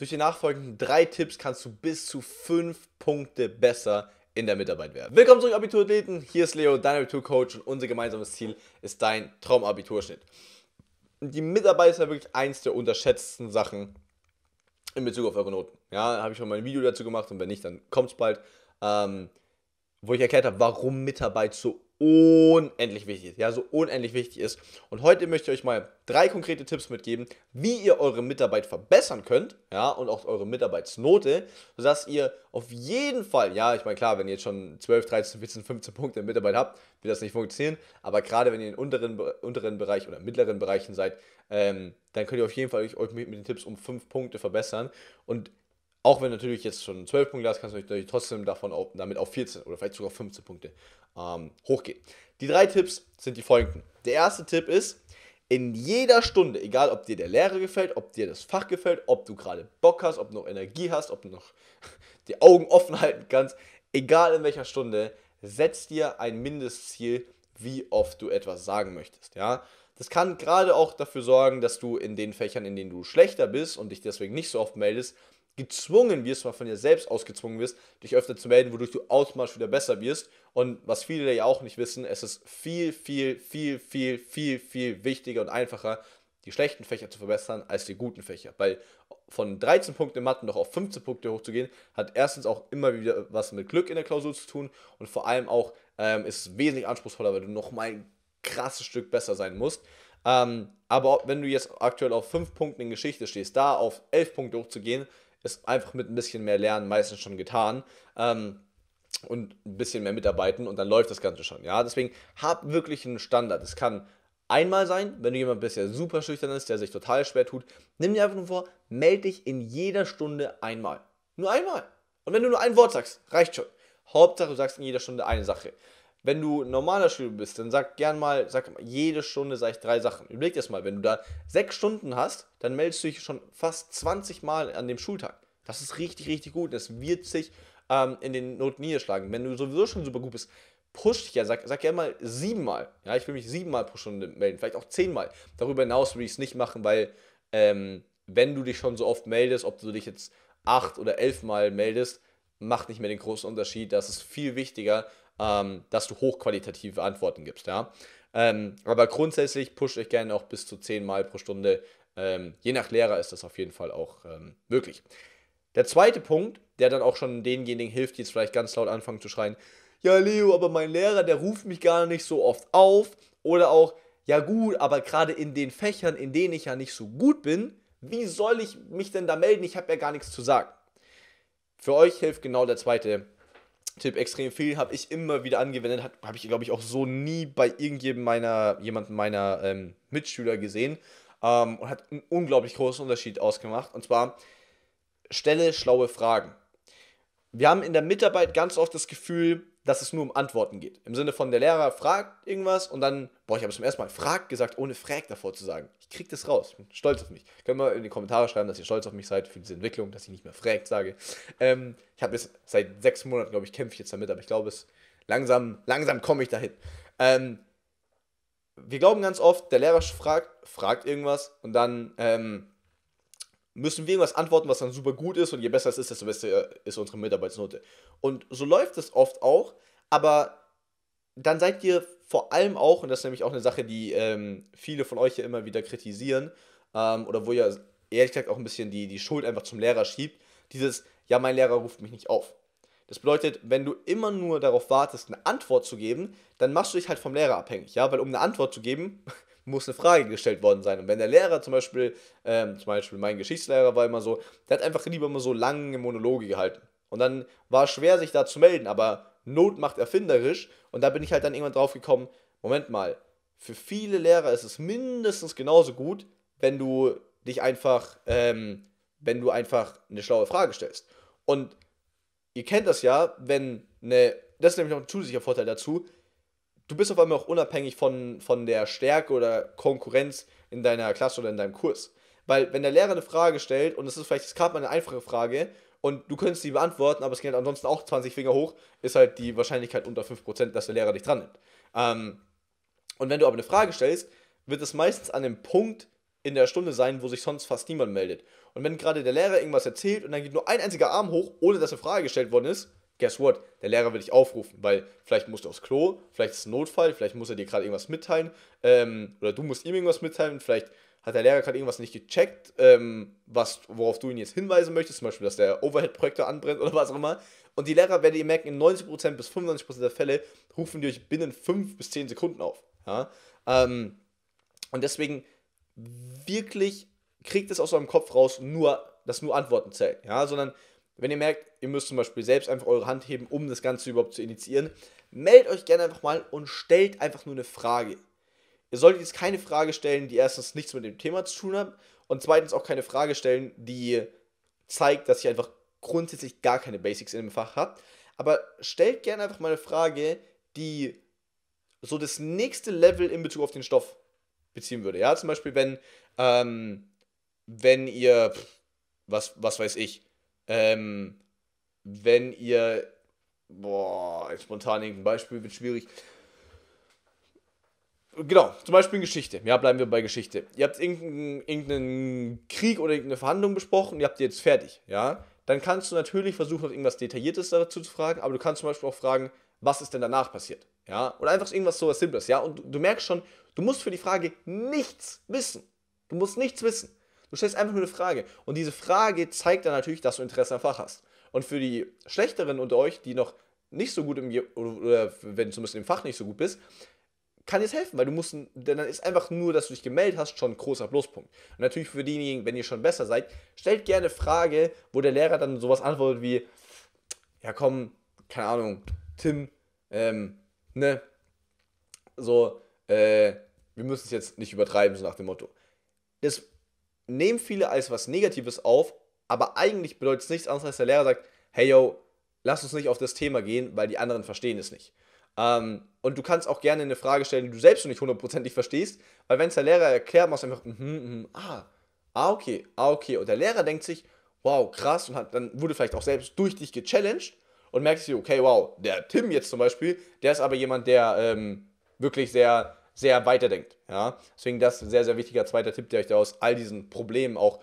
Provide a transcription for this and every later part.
Durch die nachfolgenden drei Tipps kannst du bis zu fünf Punkte besser in der Mitarbeit werden. Willkommen zurück, Abiturathleten. Hier ist Leo, dein Abiturcoach und unser gemeinsames Ziel ist dein Traumabiturschnitt. Die Mitarbeit ist ja wirklich eins der unterschätzten Sachen in Bezug auf eure Noten. Ja, habe ich schon mal ein Video dazu gemacht und wenn nicht, dann kommt es bald. Ähm, wo ich erklärt habe, warum Mitarbeit so unendlich wichtig ist. Ja, so unendlich wichtig ist. Und heute möchte ich euch mal drei konkrete Tipps mitgeben, wie ihr eure Mitarbeit verbessern könnt, ja, und auch eure Mitarbeitsnote, sodass ihr auf jeden Fall, ja, ich meine, klar, wenn ihr jetzt schon 12, 13, 14, 15 Punkte in Mitarbeit habt, wird das nicht funktionieren, aber gerade wenn ihr in unteren, unteren Bereich oder mittleren Bereichen seid, ähm, dann könnt ihr auf jeden Fall euch, euch mit, mit den Tipps um 5 Punkte verbessern und auch wenn natürlich jetzt schon 12 Punkte hast, kannst du natürlich trotzdem davon auf, damit auf 14 oder vielleicht sogar 15 Punkte ähm, hochgeht. Die drei Tipps sind die folgenden. Der erste Tipp ist, in jeder Stunde, egal ob dir der Lehrer gefällt, ob dir das Fach gefällt, ob du gerade Bock hast, ob du noch Energie hast, ob du noch die Augen offen halten kannst, egal in welcher Stunde, setz dir ein Mindestziel, wie oft du etwas sagen möchtest. Ja? Das kann gerade auch dafür sorgen, dass du in den Fächern, in denen du schlechter bist und dich deswegen nicht so oft meldest, gezwungen wirst, mal von dir selbst ausgezwungen wirst, dich öfter zu melden, wodurch du automatisch wieder besser wirst. Und was viele ja auch nicht wissen, es ist viel, viel, viel, viel, viel, viel wichtiger und einfacher, die schlechten Fächer zu verbessern, als die guten Fächer. Weil von 13 Punkten in Mathe noch auf 15 Punkte hochzugehen, hat erstens auch immer wieder was mit Glück in der Klausur zu tun und vor allem auch ähm, ist es wesentlich anspruchsvoller, weil du nochmal ein krasses Stück besser sein musst. Ähm, aber wenn du jetzt aktuell auf 5 Punkten in Geschichte stehst, da auf 11 Punkte hochzugehen, ist einfach mit ein bisschen mehr Lernen meistens schon getan. Ähm, und ein bisschen mehr mitarbeiten und dann läuft das Ganze schon. Ja, deswegen hab wirklich einen Standard. Es kann einmal sein, wenn du jemand bist, der super schüchtern ist, der sich total schwer tut, nimm dir einfach nur vor, melde dich in jeder Stunde einmal. Nur einmal. Und wenn du nur ein Wort sagst, reicht schon. Hauptsache, du sagst in jeder Stunde eine Sache wenn du normaler Schüler bist, dann sag gern mal, sag jede Stunde sage ich drei Sachen. Überleg dir das mal, wenn du da sechs Stunden hast, dann meldest du dich schon fast 20 Mal an dem Schultag. Das ist richtig, richtig gut. Das wird sich ähm, in den Noten niederschlagen. Wenn du sowieso schon super gut bist, push dich ja, sag, sag gerne mal siebenmal. Ja, ich will mich siebenmal pro Stunde melden, vielleicht auch zehnmal. Darüber hinaus würde ich es nicht machen, weil ähm, wenn du dich schon so oft meldest, ob du dich jetzt acht oder elfmal meldest, macht nicht mehr den großen Unterschied. Das ist viel wichtiger, ähm, dass du hochqualitative Antworten gibst. Ja? Ähm, aber grundsätzlich pusht euch gerne auch bis zu 10 Mal pro Stunde. Ähm, je nach Lehrer ist das auf jeden Fall auch ähm, möglich. Der zweite Punkt, der dann auch schon denjenigen hilft, die jetzt vielleicht ganz laut anfangen zu schreien, ja Leo, aber mein Lehrer, der ruft mich gar nicht so oft auf. Oder auch, ja gut, aber gerade in den Fächern, in denen ich ja nicht so gut bin, wie soll ich mich denn da melden? Ich habe ja gar nichts zu sagen. Für euch hilft genau der zweite Tipp extrem viel, habe ich immer wieder angewendet, habe ich, glaube ich, auch so nie bei irgendjemandem meiner, jemandem meiner ähm, Mitschüler gesehen ähm, und hat einen unglaublich großen Unterschied ausgemacht. Und zwar, stelle schlaue Fragen. Wir haben in der Mitarbeit ganz oft das Gefühl, dass es nur um Antworten geht. Im Sinne von, der Lehrer fragt irgendwas und dann, boah, ich habe es zum ersten Mal fragt gesagt, ohne fragt davor zu sagen. Ich kriege das raus. Ich bin stolz auf mich. Können wir in die Kommentare schreiben, dass ihr stolz auf mich seid für diese Entwicklung, dass ich nicht mehr fragt sage. Ähm, ich habe jetzt seit sechs Monaten, glaube ich, kämpfe ich jetzt damit, aber ich glaube, es langsam, langsam komme ich dahin. Ähm, wir glauben ganz oft, der Lehrer fragt, fragt irgendwas und dann, ähm, müssen wir irgendwas antworten, was dann super gut ist und je besser es ist, desto besser äh, ist unsere Mitarbeitsnote. Und so läuft es oft auch, aber dann seid ihr vor allem auch, und das ist nämlich auch eine Sache, die ähm, viele von euch ja immer wieder kritisieren, ähm, oder wo ihr ehrlich gesagt auch ein bisschen die, die Schuld einfach zum Lehrer schiebt, dieses, ja, mein Lehrer ruft mich nicht auf. Das bedeutet, wenn du immer nur darauf wartest, eine Antwort zu geben, dann machst du dich halt vom Lehrer abhängig, ja, weil um eine Antwort zu geben, muss eine Frage gestellt worden sein. Und wenn der Lehrer zum Beispiel, ähm, zum Beispiel mein Geschichtslehrer war immer so, der hat einfach lieber immer so lange Monologe gehalten. Und dann war es schwer, sich da zu melden, aber Not macht erfinderisch. Und da bin ich halt dann irgendwann drauf gekommen, Moment mal, für viele Lehrer ist es mindestens genauso gut, wenn du dich einfach, ähm, wenn du einfach eine schlaue Frage stellst. Und ihr kennt das ja, wenn eine, das ist nämlich noch ein zusätzlicher Vorteil dazu, du bist auf einmal auch unabhängig von, von der Stärke oder Konkurrenz in deiner Klasse oder in deinem Kurs. Weil wenn der Lehrer eine Frage stellt und es ist vielleicht gerade mal eine einfache Frage und du könntest sie beantworten, aber es geht halt ansonsten auch 20 Finger hoch, ist halt die Wahrscheinlichkeit unter 5%, dass der Lehrer dich dran nimmt. Ähm, und wenn du aber eine Frage stellst, wird es meistens an dem Punkt in der Stunde sein, wo sich sonst fast niemand meldet. Und wenn gerade der Lehrer irgendwas erzählt und dann geht nur ein einziger Arm hoch, ohne dass eine Frage gestellt worden ist, guess what? Der Lehrer will dich aufrufen, weil vielleicht musst du aufs Klo, vielleicht ist es ein Notfall, vielleicht muss er dir gerade irgendwas mitteilen ähm, oder du musst ihm irgendwas mitteilen, vielleicht hat der Lehrer gerade irgendwas nicht gecheckt, ähm, was, worauf du ihn jetzt hinweisen möchtest, zum Beispiel, dass der Overhead-Projektor anbrennt oder was auch immer. Und die Lehrer, werden ihr merken, in 90% bis 95% der Fälle rufen die euch binnen 5 bis 10 Sekunden auf. Ja? Ähm, und deswegen wirklich kriegt es aus eurem Kopf raus, nur, dass nur Antworten zählen, ja? sondern wenn ihr merkt, ihr müsst zum Beispiel selbst einfach eure Hand heben, um das Ganze überhaupt zu initiieren, meldet euch gerne einfach mal und stellt einfach nur eine Frage. Ihr solltet jetzt keine Frage stellen, die erstens nichts mit dem Thema zu tun hat und zweitens auch keine Frage stellen, die zeigt, dass ihr einfach grundsätzlich gar keine Basics in dem Fach habt. Aber stellt gerne einfach mal eine Frage, die so das nächste Level in Bezug auf den Stoff beziehen würde. Ja, zum Beispiel, wenn, ähm, wenn ihr, was, was weiß ich, ähm, wenn ihr, boah, spontan irgendein Beispiel wird schwierig. Genau, zum Beispiel in Geschichte. Ja, bleiben wir bei Geschichte. Ihr habt irgendeinen, irgendeinen Krieg oder irgendeine Verhandlung besprochen, ihr habt die jetzt fertig, ja. Dann kannst du natürlich versuchen, noch irgendwas Detailliertes dazu zu fragen, aber du kannst zum Beispiel auch fragen, was ist denn danach passiert, ja. Oder einfach irgendwas so was Simples, ja. Und du, du merkst schon, du musst für die Frage nichts wissen. Du musst nichts wissen. Du stellst einfach nur eine Frage. Und diese Frage zeigt dann natürlich, dass du Interesse am Fach hast. Und für die Schlechteren unter euch, die noch nicht so gut im, oder wenn du zumindest im Fach nicht so gut bist, kann es helfen, weil du musst, denn dann ist einfach nur, dass du dich gemeldet hast, schon ein großer Pluspunkt. Und natürlich für diejenigen, wenn ihr schon besser seid, stellt gerne Frage, wo der Lehrer dann sowas antwortet wie, ja komm, keine Ahnung, Tim, ähm, ne, so, äh, wir müssen es jetzt nicht übertreiben, so nach dem Motto. Das nehmen viele als was Negatives auf, aber eigentlich bedeutet es nichts anderes, als der Lehrer sagt, hey yo, lass uns nicht auf das Thema gehen, weil die anderen verstehen es nicht. Ähm, und du kannst auch gerne eine Frage stellen, die du selbst noch nicht hundertprozentig verstehst, weil wenn es der Lehrer erklärt, machst du einfach, mm -hmm, mm, ah, ah, okay, ah, okay. Und der Lehrer denkt sich, wow, krass, und hat, dann wurde vielleicht auch selbst durch dich gechallenged und merkt sich, okay, wow, der Tim jetzt zum Beispiel, der ist aber jemand, der ähm, wirklich sehr sehr weiterdenkt. Ja? Deswegen das ein sehr, sehr wichtiger zweiter Tipp, der euch da aus all diesen Problemen auch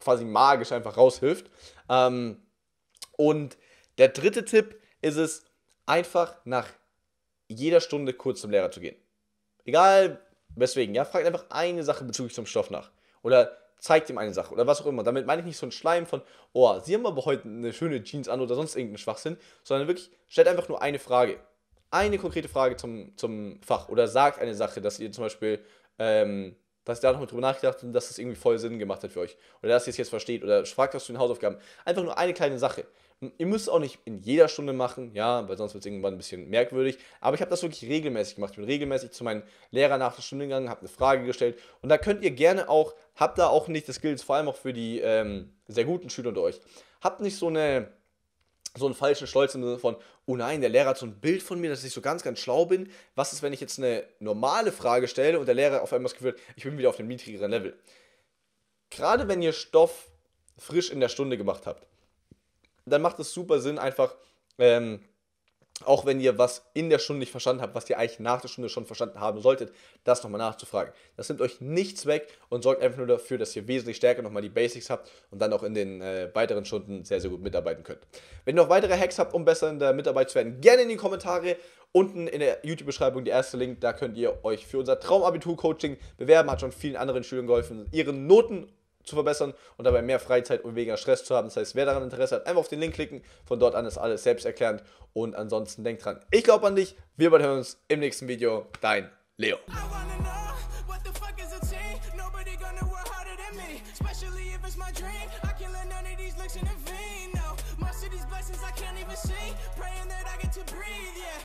quasi magisch einfach raushilft. Ähm, und der dritte Tipp ist es, einfach nach jeder Stunde kurz zum Lehrer zu gehen. Egal weswegen, ja, fragt einfach eine Sache bezüglich zum Stoff nach. Oder zeigt ihm eine Sache oder was auch immer. Damit meine ich nicht so ein Schleim von, oh, sie haben aber heute eine schöne Jeans an oder sonst irgendeinen Schwachsinn, sondern wirklich stellt einfach nur eine Frage eine konkrete Frage zum, zum Fach oder sagt eine Sache, dass ihr zum Beispiel, ähm, dass ihr da nochmal drüber nachgedacht habt und dass das irgendwie voll Sinn gemacht hat für euch. Oder dass ihr es jetzt versteht oder fragt was zu den Hausaufgaben. Einfach nur eine kleine Sache. Ihr müsst es auch nicht in jeder Stunde machen, ja, weil sonst wird es irgendwann ein bisschen merkwürdig. Aber ich habe das wirklich regelmäßig gemacht. Ich bin regelmäßig zu meinen Lehrern nach der Stunde gegangen, habe eine Frage gestellt. Und da könnt ihr gerne auch, habt da auch nicht, das gilt vor allem auch für die ähm, sehr guten Schüler unter euch, habt nicht so eine so einen falschen Stolz im Sinne von, oh nein, der Lehrer hat so ein Bild von mir, dass ich so ganz, ganz schlau bin. Was ist, wenn ich jetzt eine normale Frage stelle und der Lehrer auf einmal das Gefühl hat, ich bin wieder auf einem niedrigeren Level? Gerade wenn ihr Stoff frisch in der Stunde gemacht habt, dann macht es super Sinn, einfach ähm, auch wenn ihr was in der Stunde nicht verstanden habt, was ihr eigentlich nach der Stunde schon verstanden haben solltet, das nochmal nachzufragen. Das nimmt euch nichts weg und sorgt einfach nur dafür, dass ihr wesentlich stärker nochmal die Basics habt und dann auch in den äh, weiteren Stunden sehr, sehr gut mitarbeiten könnt. Wenn ihr noch weitere Hacks habt, um besser in der Mitarbeit zu werden, gerne in die Kommentare. Unten in der YouTube-Beschreibung der erste Link, da könnt ihr euch für unser Traumabitur-Coaching bewerben. Hat schon vielen anderen Schülern geholfen, ihren Noten zu verbessern und dabei mehr Freizeit und weniger Stress zu haben. Das heißt, wer daran Interesse hat, einfach auf den Link klicken. Von dort an ist alles selbsterklärend. Und ansonsten denkt dran, ich glaube an dich. Wir bald hören uns im nächsten Video. Dein Leo. Praying that I get to breathe.